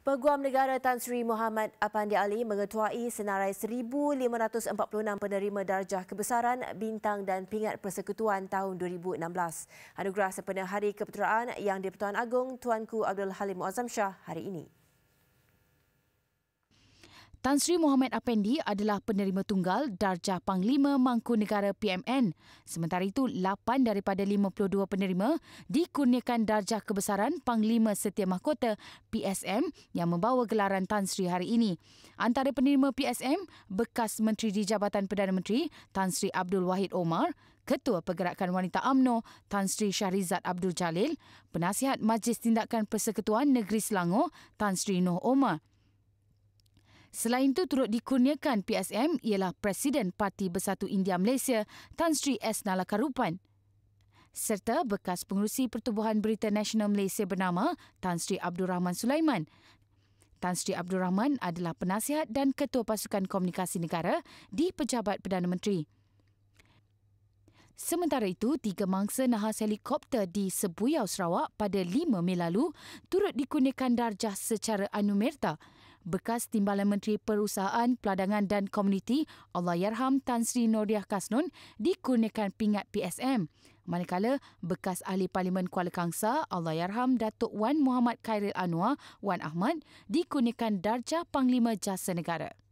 Peguam Negara Tan Sri Muhammad Apandi Ali mengetuai senarai 1,546 penerima darjah kebesaran bintang dan pingat persekutuan tahun 2016. Anugerah sepenuh Hari Keputeraan yang di Pertuan Agong Tuanku Abdul Halim Muazzam Shah hari ini. Tan Sri Muhammad Apendi adalah penerima tunggal darjah Panglima Mangku Negara PMN. Sementara itu, 8 daripada 52 penerima dikurniakan darjah kebesaran Panglima Setia Mahkota PSM yang membawa gelaran Tan Sri hari ini. Antara penerima PSM, bekas Menteri di Jabatan Perdana Menteri Tan Sri Abdul Wahid Omar, Ketua Pergerakan Wanita AMNO Tan Sri Syahrizat Abdul Jalil, Penasihat Majlis Tindakan Persekutuan Negeri Selangor Tan Sri Noh Omar, Selain itu, turut dikurniakan PSM ialah Presiden Parti Bersatu India Malaysia Tan Sri S. Nalakarupan serta bekas pengurusi Pertubuhan Berita Nasional Malaysia bernama Tan Sri Abdul Rahman Sulaiman. Tan Sri Abdul Rahman adalah penasihat dan ketua pasukan komunikasi negara di Pejabat Perdana Menteri. Sementara itu, tiga mangsa nahas helikopter di Sebuyau, Sarawak pada 5 Mei lalu turut dikurniakan darjah secara anumerta bekas Timbalan Menteri Perusahaan, Peladangan dan Komuniti Allah Yarham Tan Sri Nordiah Kasnun dikurniakan pingat PSM. Manakala, bekas Ahli Parlimen Kuala Kangsa Allah Yarham Datuk Wan Muhammad Khairil Anwar Wan Ahmad dikurniakan Darjah Panglima Jasa Negara.